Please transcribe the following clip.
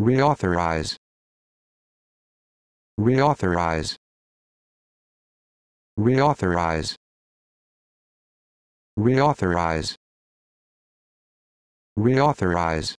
reauthorize reauthorize reauthorize reauthorize reauthorize